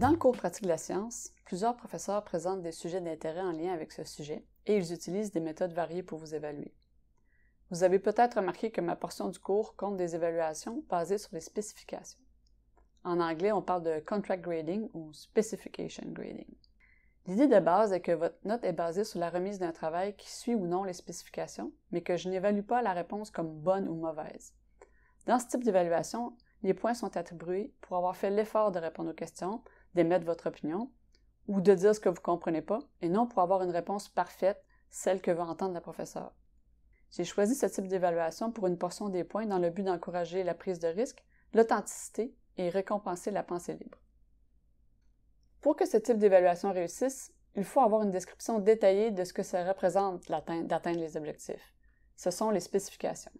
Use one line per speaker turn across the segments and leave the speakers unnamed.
Dans le cours pratique de la science, plusieurs professeurs présentent des sujets d'intérêt en lien avec ce sujet et ils utilisent des méthodes variées pour vous évaluer. Vous avez peut-être remarqué que ma portion du cours compte des évaluations basées sur les spécifications. En anglais, on parle de contract grading ou specification grading. L'idée de base est que votre note est basée sur la remise d'un travail qui suit ou non les spécifications, mais que je n'évalue pas la réponse comme bonne ou mauvaise. Dans ce type d'évaluation, les points sont attribués pour avoir fait l'effort de répondre aux questions, d'émettre votre opinion ou de dire ce que vous ne comprenez pas, et non pour avoir une réponse parfaite, celle que veut entendre la professeure. J'ai choisi ce type d'évaluation pour une portion des points dans le but d'encourager la prise de risque, l'authenticité et récompenser la pensée libre. Pour que ce type d'évaluation réussisse, il faut avoir une description détaillée de ce que ça représente d'atteindre les objectifs. Ce sont les spécifications.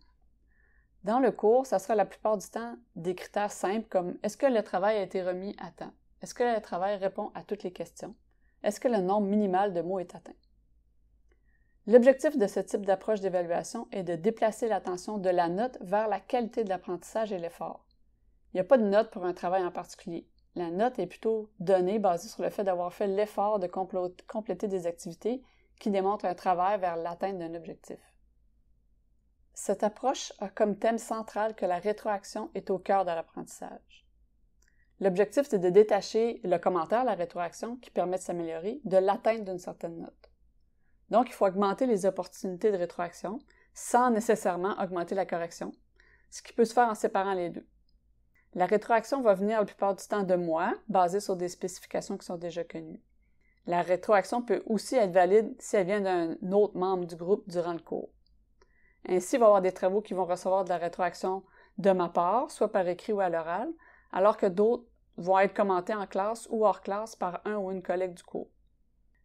Dans le cours, ça sera la plupart du temps des critères simples comme est-ce que le travail a été remis à temps? Est-ce que le travail répond à toutes les questions? Est-ce que le nombre minimal de mots est atteint? L'objectif de ce type d'approche d'évaluation est de déplacer l'attention de la note vers la qualité de l'apprentissage et l'effort. Il n'y a pas de note pour un travail en particulier. La note est plutôt donnée basée sur le fait d'avoir fait l'effort de compléter des activités qui démontrent un travail vers l'atteinte d'un objectif. Cette approche a comme thème central que la rétroaction est au cœur de l'apprentissage. L'objectif, c'est de détacher le commentaire, la rétroaction qui permet de s'améliorer, de l'atteinte d'une certaine note. Donc, il faut augmenter les opportunités de rétroaction sans nécessairement augmenter la correction, ce qui peut se faire en séparant les deux. La rétroaction va venir la plupart du temps de moi, basée sur des spécifications qui sont déjà connues. La rétroaction peut aussi être valide si elle vient d'un autre membre du groupe durant le cours. Ainsi, il va y avoir des travaux qui vont recevoir de la rétroaction de ma part, soit par écrit ou à l'oral, alors que d'autres vont être commentés en classe ou hors classe par un ou une collègue du cours.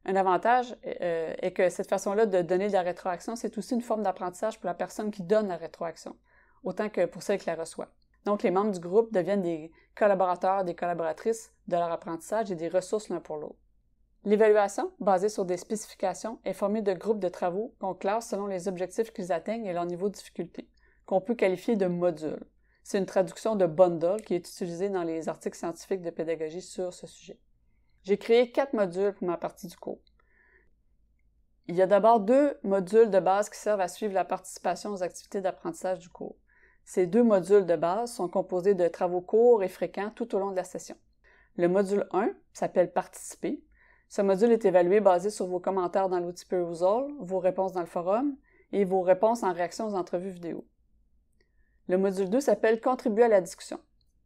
Un avantage euh, euh, est que cette façon-là de donner de la rétroaction, c'est aussi une forme d'apprentissage pour la personne qui donne la rétroaction, autant que pour celle qui la reçoit. Donc, les membres du groupe deviennent des collaborateurs, des collaboratrices de leur apprentissage et des ressources l'un pour l'autre. L'évaluation, basée sur des spécifications, est formée de groupes de travaux qu'on classe selon les objectifs qu'ils atteignent et leur niveau de difficulté, qu'on peut qualifier de modules. C'est une traduction de bundle qui est utilisée dans les articles scientifiques de pédagogie sur ce sujet. J'ai créé quatre modules pour ma partie du cours. Il y a d'abord deux modules de base qui servent à suivre la participation aux activités d'apprentissage du cours. Ces deux modules de base sont composés de travaux courts et fréquents tout au long de la session. Le module 1 s'appelle Participer. Ce module est évalué basé sur vos commentaires dans l'outil Perusal, vos réponses dans le forum et vos réponses en réaction aux entrevues vidéo. Le module 2 s'appelle Contribuer à la discussion.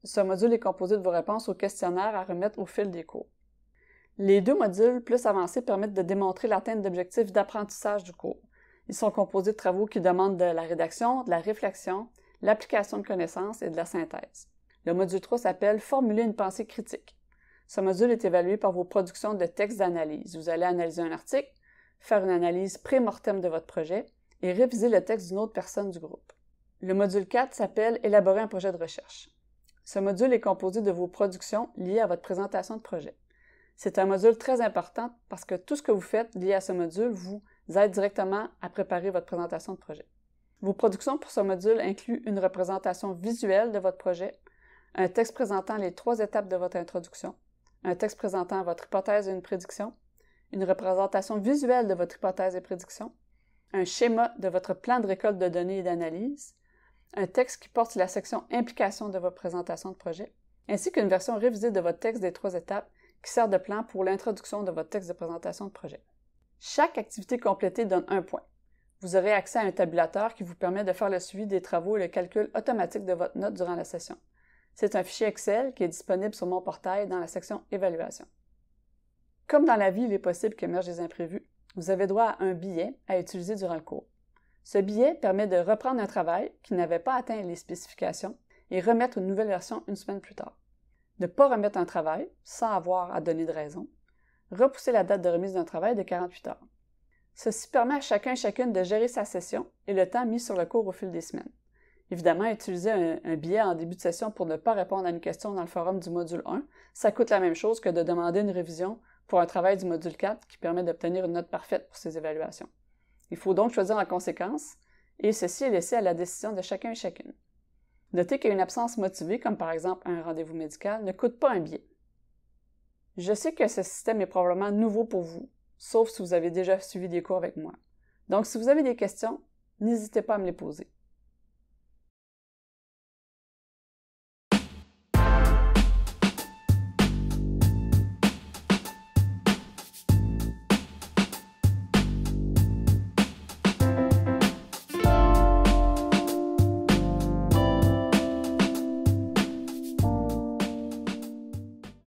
Ce module est composé de vos réponses aux questionnaires à remettre au fil des cours. Les deux modules plus avancés permettent de démontrer l'atteinte d'objectifs d'apprentissage du cours. Ils sont composés de travaux qui demandent de la rédaction, de la réflexion, l'application de connaissances et de la synthèse. Le module 3 s'appelle Formuler une pensée critique. Ce module est évalué par vos productions de textes d'analyse. Vous allez analyser un article, faire une analyse pré-mortem de votre projet et réviser le texte d'une autre personne du groupe. Le module 4 s'appelle Élaborer un projet de recherche. Ce module est composé de vos productions liées à votre présentation de projet. C'est un module très important parce que tout ce que vous faites lié à ce module vous aide directement à préparer votre présentation de projet. Vos productions pour ce module incluent une représentation visuelle de votre projet, un texte présentant les trois étapes de votre introduction, un texte présentant votre hypothèse et une prédiction, une représentation visuelle de votre hypothèse et prédiction, un schéma de votre plan de récolte de données et d'analyse, un texte qui porte sur la section Implication de votre présentation de projet, ainsi qu'une version révisée de votre texte des trois étapes qui sert de plan pour l'introduction de votre texte de présentation de projet. Chaque activité complétée donne un point. Vous aurez accès à un tabulateur qui vous permet de faire le suivi des travaux et le calcul automatique de votre note durant la session. C'est un fichier Excel qui est disponible sur mon portail dans la section Évaluation. Comme dans la vie, il est possible qu'émergent des imprévus, vous avez droit à un billet à utiliser durant le cours. Ce billet permet de reprendre un travail qui n'avait pas atteint les spécifications et remettre une nouvelle version une semaine plus tard. Ne pas remettre un travail sans avoir à donner de raison. Repousser la date de remise d'un travail de 48 heures. Ceci permet à chacun et chacune de gérer sa session et le temps mis sur le cours au fil des semaines. Évidemment, utiliser un, un billet en début de session pour ne pas répondre à une question dans le forum du module 1, ça coûte la même chose que de demander une révision pour un travail du module 4 qui permet d'obtenir une note parfaite pour ses évaluations. Il faut donc choisir la conséquence, et ceci est laissé à la décision de chacun et chacune. Notez qu'une absence motivée, comme par exemple un rendez-vous médical, ne coûte pas un billet. Je sais que ce système est probablement nouveau pour vous, sauf si vous avez déjà suivi des cours avec moi. Donc si vous avez des questions, n'hésitez pas à me les poser.